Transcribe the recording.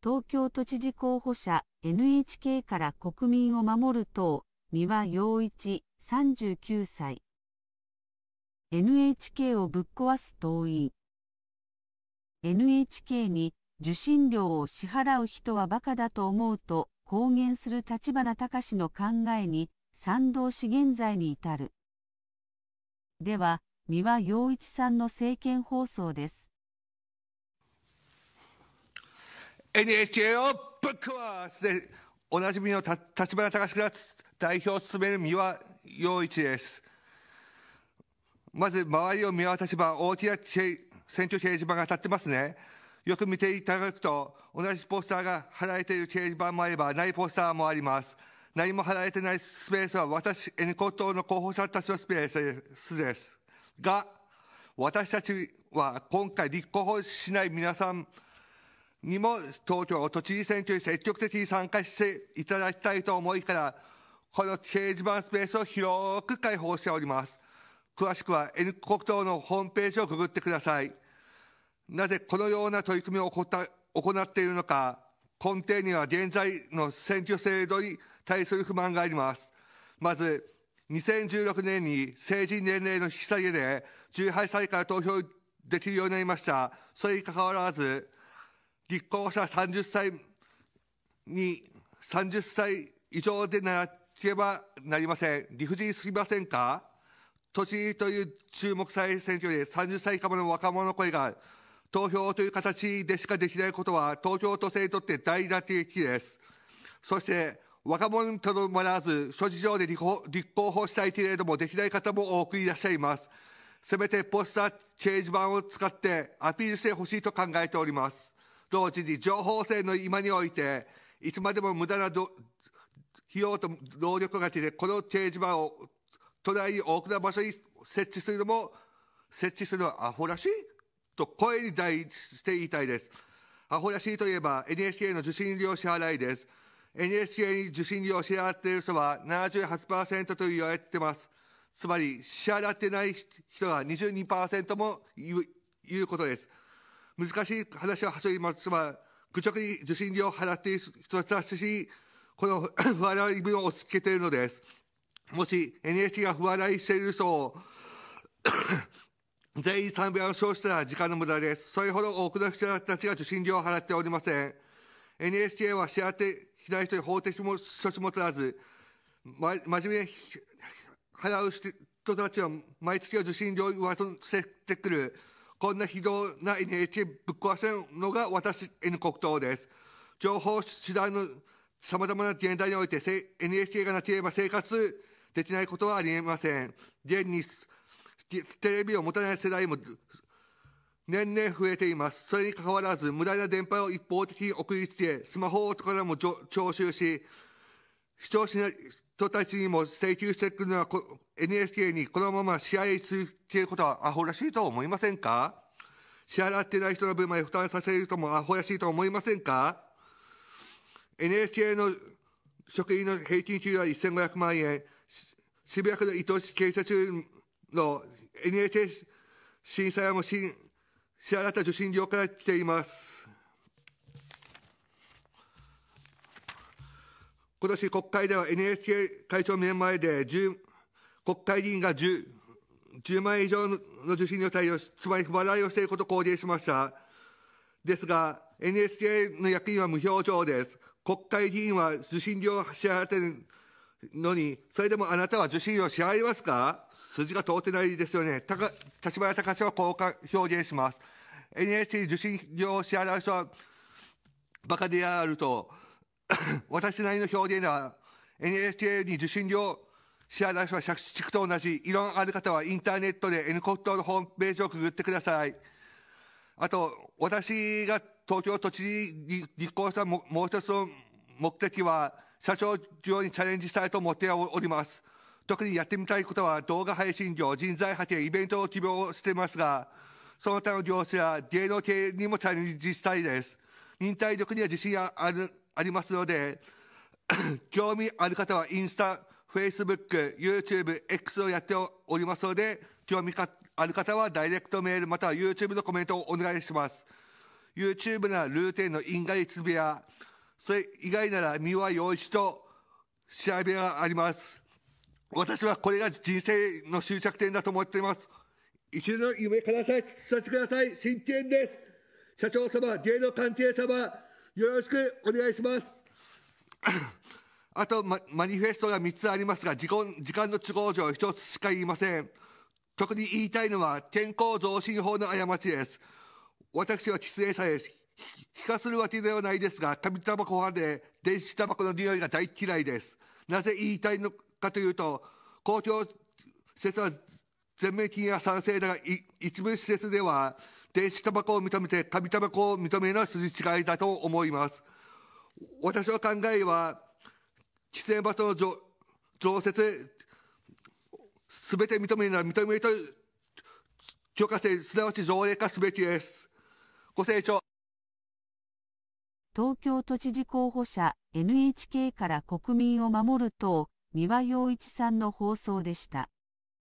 東京都知事候補者 NHK から国民を守る党三輪陽一39歳 NHK をぶっ壊す党員 NHK に受信料を支払う人はバカだと思うと公言する立花隆の考えに賛同し現在に至るでは三輪陽一さんの政見放送です NHK をぶっ壊すでおなじみの立花隆が代表を務める三輪陽一です。まず周りを見渡せば大きな選挙掲示板が立ってますね。よく見ていただくと、同じポスターが貼られている掲示板もあれば、ないポスターもあります。何も貼られてないスペースは私、N コ党の候補者たちのスペースです。が、私たちは今回立候補しない皆さん、にも東京都知事選挙に積極的に参加していただきたいと思いから、この掲示板スペースを広く開放しております。詳しくは N 国党のホームページをくぐってください。なぜこのような取り組みを行っているのか、根底には現在の選挙制度に対する不満があります。まず、2016年に成人年齢の引き下げで18歳から投票できるようになりました。それに関わらず、立候補者30歳に30歳以上でなければなりません。理不尽すぎませんか都知事という注目され選挙で30歳以下の若者の声が投票という形でしかできないことは東京都政にとって大打撃です。そして若者にとどまらず諸事情で立候補したいけれどもできない方も多くいらっしゃいます。せめてポスター掲示板を使ってアピールしてほしいと考えております。同時に情報戦の今において、いつまでも無駄な費用と労力がけで、この掲示板を都内に多くの場所に設置するのも、設置するのはアホらしいと声に対して言いたいです。アホらしいといえば NHK の受信料支払いです。NHK に受信料を支払っている人は78%と言われてます。つまり支払ってない人が22%もいうことです。難しい話をはりますが、愚直に受信料を払っている人たちに、この不 払い分を押し付けているのです。もし NHK が不払いしている人を 全員3秒を消したら時間の無駄です。それほど多くの人たちが受信料を払っておりません。NHK は幸せ左人に法的も処置も取らず、ま、真面目に払う人たちは毎月の受信料を上乗せてくる。こんな非道な NHK ぶっ壊せるのが私 N 国党です。情報手段の様々な現代において NHK がなければ生活できないことはありえません。現にテレビを持たない世代も年々増えています。それにかかわらず、無駄な電波を一方的に送りつけ、スマホとかでも徴収し、視聴しない、人たちにも請求してくるのは NHK にこのまま試合続けることはアホらしいと思いませんか支払ってない人の分まで負担させるともアホらしいと思いませんか ?NHK の職員の平均給料は1500万円、渋谷区の伊藤市警察署の NHK 審査員も支払った受信料から来ています。今年国会では NHK 会長面前で国会議員が 10, 10万円以上の受信料対応し、つまり不払いをしていることを公言しました。ですが、NHK の役員は無表情です。国会議員は受信料を支払っているのに、それでもあなたは受信料を支払いますか筋が通ってないですよね。たか立花隆はこう表現します。NHK 受信料を支払う人はバカであると、私なりの表現では、NHK に受信料支払いは借地区と同じ、異論ある方はインターネットで N コットのホームページをくぐってください。あと、私が東京都知事に立候補したももう一つの目的は、社長業にチャレンジしたいと思っております。特にやってみたいことは動画配信業、人材派遣、イベントを希望していますが、その他の業種や芸能系にもチャレンジしたいです。忍耐力には自信あるありますので、興味ある方はインスタ、フェイスブック、YouTube、X をやっておりますので、興味ある方はダイレクトメールまたは YouTube のコメントをお願いします。YouTube ならルーテンの因果率部や、それ以外なら三輪陽一と調べがあります。私はこれが人生の終着点だと思っています。一度の夢からさせてください。真剣です。社長様、芸能関係様、よろしくお願いします。あと、マニフェストが3つありますが、時間の都合上1つしか言いません。特に言いたいのは、健康増進法の過ちです。私は喫煙者です。気化するわけではないですが、紙タバコ派で電子タバコの匂いが大嫌いです。なぜ言いたいのかというと、公共施設は全面禁煙は賛成だが、一部施設では、電子タバコを認めて紙タバコを認めの筋違いだと思います。私の考えは、喫煙場所の常設、すべて認めるなら認めると許可制、すなわち条例化すべきです。ご清聴。東京都知事候補者 NHK から国民を守る党、三輪洋一さんの放送でした。